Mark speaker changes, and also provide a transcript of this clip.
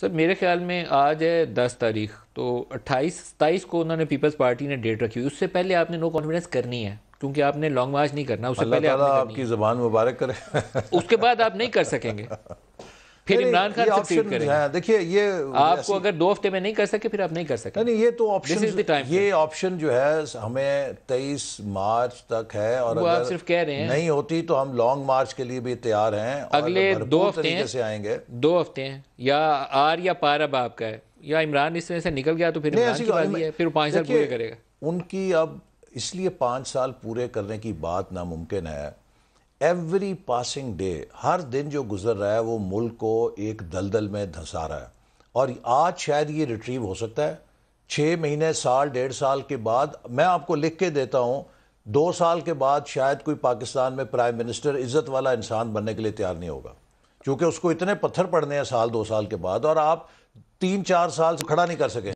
Speaker 1: sir मेरे ख्याल में आज है दस तारीख तो अट्ठाईस सताईस को उन्होंने पीपल्स पार्टी ने डेट रखी उससे पहले आपने नो कॉन्फिडेंस करनी है क्योंकि आपने लॉन्ग मार्च नहीं करना उससे पहले आपने आपकी जबान मुबारक करें उसके बाद आप नहीं कर सकेंगे
Speaker 2: फिर इमरान खान सब्सिट्यूट करेंगे देखिए ये आपको
Speaker 1: अगर दो हफ्ते में नहीं कर सके फिर आप नहीं कर सके नहीं ये तो ऑप्शन
Speaker 2: ये ऑप्शन जो है हमें 23 मार्च तक है और वो अगर आप सिर्फ कह रहे हैं नहीं होती तो हम लॉन्ग मार्च के लिए भी तैयार हैं अगले दो हफ्ते से आएंगे दो हफ्ते हैं
Speaker 1: या आर या पार अब आपका है या इमरान इस तरह से निकल गया तो फिर फिर पाँच साल पूरे करेगा
Speaker 2: उनकी अब इसलिए पाँच साल पूरे करने की बात नामुमकिन है एवरी पासिंग डे हर दिन जो गुजर रहा है वो मुल्क को एक दलदल में धंसा रहा है और आज शायद ये रिट्रीव हो सकता है छः महीने साल डेढ़ साल के बाद मैं आपको लिख के देता हूँ दो साल के बाद शायद कोई पाकिस्तान में प्राइम मिनिस्टर इज़्ज़त वाला इंसान बनने के लिए तैयार नहीं होगा क्योंकि उसको इतने पत्थर पड़ने हैं साल दो साल के बाद और आप तीन चार साल खड़ा नहीं कर सकें